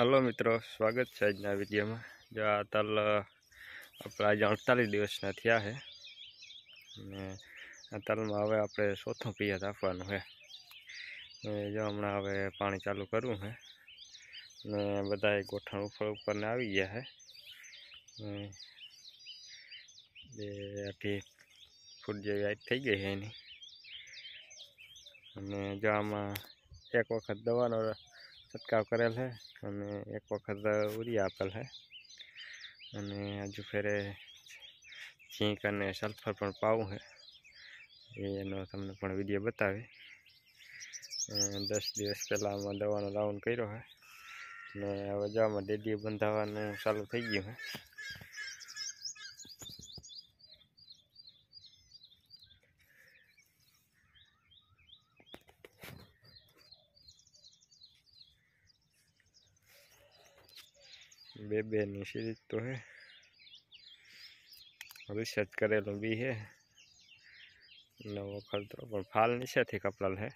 hello મિત્રો સ્વાગત છે આજના વિડીયોમાં જો આ તલ આપણા આજે અડતાલીસ દિવસના થયા છે અને આ તલમાં હવે આપણે ચોથો પિયત આપવાનું છે જો હમણાં હવે પાણી ચાલુ કરવું છે ને બધા ગોઠણ ઉપર ઉપરને આવી ગયા છે બે આખી ફૂટ જેવી હાઈટ થઈ ગઈ છે એની અને જો આમાં એક વખત દવાનો છંટકાવ કરેલ છે અને એક વખત ઉરી આપેલ છે અને હજુ ફેરે ઝીંક અને સલ્ફર પણ પાવું છે એનો તમને પણ વિડીયો બતાવી દસ દિવસ પહેલાં આમાં દવાનો રાઉન્ડ કર્યો છે ને હવે જવામાં ડેડીએ બંધાવવાનું ચાલુ થઈ ગયું છે બે બે ની સીરીજ તો હે હવે રિસર્ચ કરેલું બી હે નવો ખર્ચો પણ ફાલ નીચેથી કપડાલ હે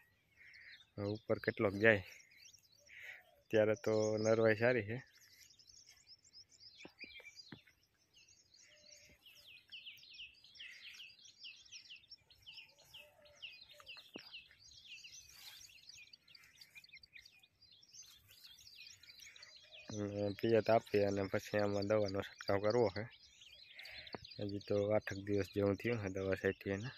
ઉપર કેટલોક જાય ત્યારે તો નરવાઈ સારી છે પિયત આપી અને પછી આમાં દવાનો છંટકાવ કરવો છે હજી તો આઠક દિવસ જેવું થયું છે દવા છાંટી એને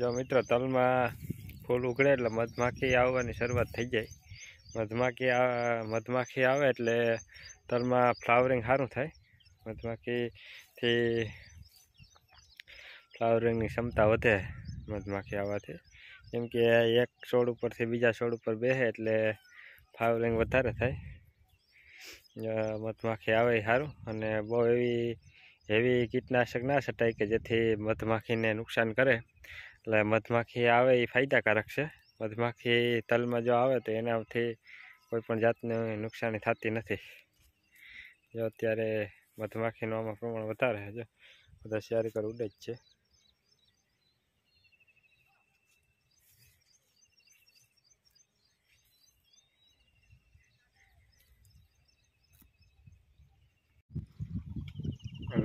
જો મિત્રો તલમાં ફૂલ ઉગડે એટલે મધમાખી આવવાની શરૂઆત થઈ જાય મધમાખી મધમાખી આવે એટલે તલમાં ફ્લાવરિંગ સારું થાય મધમાખીથી ફ્લાવરિંગની ક્ષમતા વધે મધમાખી આવવાથી કેમ કે એક છોડ ઉપરથી બીજા છોડ ઉપર બેસે એટલે ફ્લાવરિંગ વધારે થાય મધમાખી આવે સારું અને બહુ એવી એવી કીટનાશક ના છટાય કે જેથી મધમાખીને નુકસાન કરે એટલે મધમાખી આવે એ ફાયદાકારક છે મધમાખી તલમાં જો આવે તો એનાથી કોઈપણ જાતનું નુકસાની થતી નથી જો અત્યારે મધમાખીનું આમાં પ્રમાણ વધારે છે જો બધા શિયાળીકર ઉડે જ છે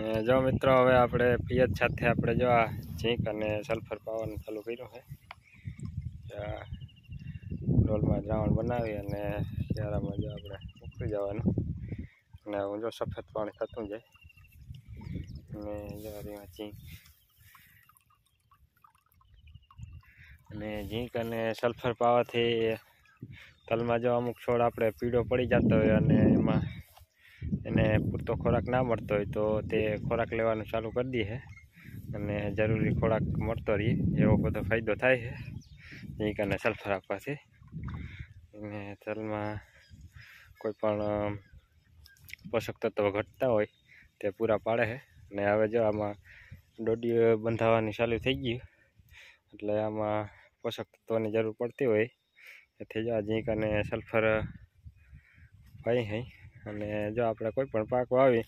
અને જો મિત્રો હવે આપણે પિયત સાથે આપણે જો આ ઝીંક અને સલ્ફર પાવાનું ચાલુ કર્યું છે ડોલમાં દ્રાવણ બનાવી અને શિયાળામાં જો આપણે ઉકળી જવાનું અને ઊંઝો સફેદ પાણી થતું જાય અને જો આ ઝીંક અને ઝીંક અને સલ્ફર પાવાથી તલમાં જો અમુક છોડ આપણે પીળો પડી જતો હોય અને એમાં એને પૂરતો ખોરાક ના મળતો હોય તો તે ખોરાક લેવાનું ચાલુ કરી દઈએ અને જરૂરી ખોરાક મળતો રહીએ એવો બધો ફાયદો થાય છે એ કારણે સલ્ફર આપવાથી અને તલમાં કોઈ પણ પોષક તત્વો ઘટતા હોય તે પૂરા પાડે છે અને હવે જો આમાં દોડીઓ બંધાવવાની ચાલુ થઈ ગયું એટલે આમાં પોષક તત્વોની જરૂર પડતી હોય તેથી જ આ જીંક અને સલ્ફર ભાઈ હઈ અને જો આપણે કોઈ પણ પાક વાવી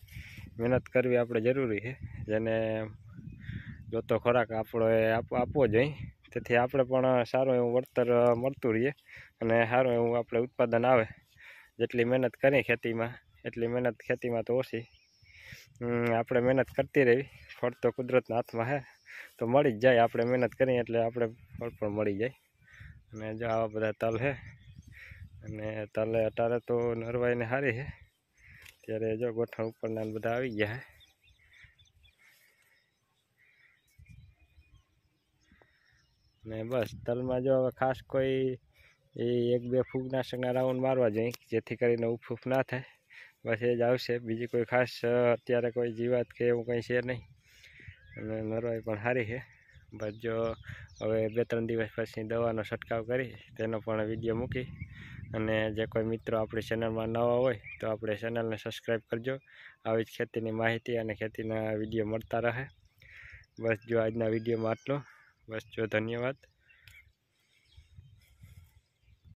મહેનત કરવી આપણે જરૂરી છે જેને જોતો ખોરાક આપણો આપવો જોઈએ તેથી આપણે પણ સારું એવું વળતર મળતું રહીએ અને સારું એવું આપણે ઉત્પાદન આવે જેટલી મહેનત કરીએ ખેતીમાં એટલી મહેનત ખેતીમાં તો ઓછી આપણે મહેનત કરતી રહેવી ફળ તો કુદરતના હાથમાં છે તો મળી જ જાય આપણે મહેનત કરીએ એટલે આપણે ફળ પણ મળી જાય અને જો આવા બધા તલ છે અને તલે અટારે તો નરવાઈને સારી છે અત્યારે જો ગોઠણ ઉપરના બધા આવી ગયા ને બસ તલમાં જો હવે ખાસ કોઈ એ એક બે ફૂગનાશકના રાઉન્ડ મારવા જઈ જેથી કરીને ઉફૂફ ના થાય બસ એ જ આવશે બીજી કોઈ ખાસ અત્યારે કોઈ જીવાત કે એવું કંઈ છે નહીં અને નરવાઈ પણ સારી છે બસ જો હવે બે ત્રણ દિવસ પછી દવાનો છંટકાવ કરી તેનો પણ વિડીયો મૂકી અને જે કોઈ મિત્રો આપણી ચેનલમાં નવા હોય તો આપણે ચેનલને સબસ્ક્રાઈબ કરજો આવી જ ખેતીની માહિતી અને ખેતીના વિડીયો મળતા રહે બસ જો આજના વિડીયોમાં આટલો બસ જો ધન્યવાદ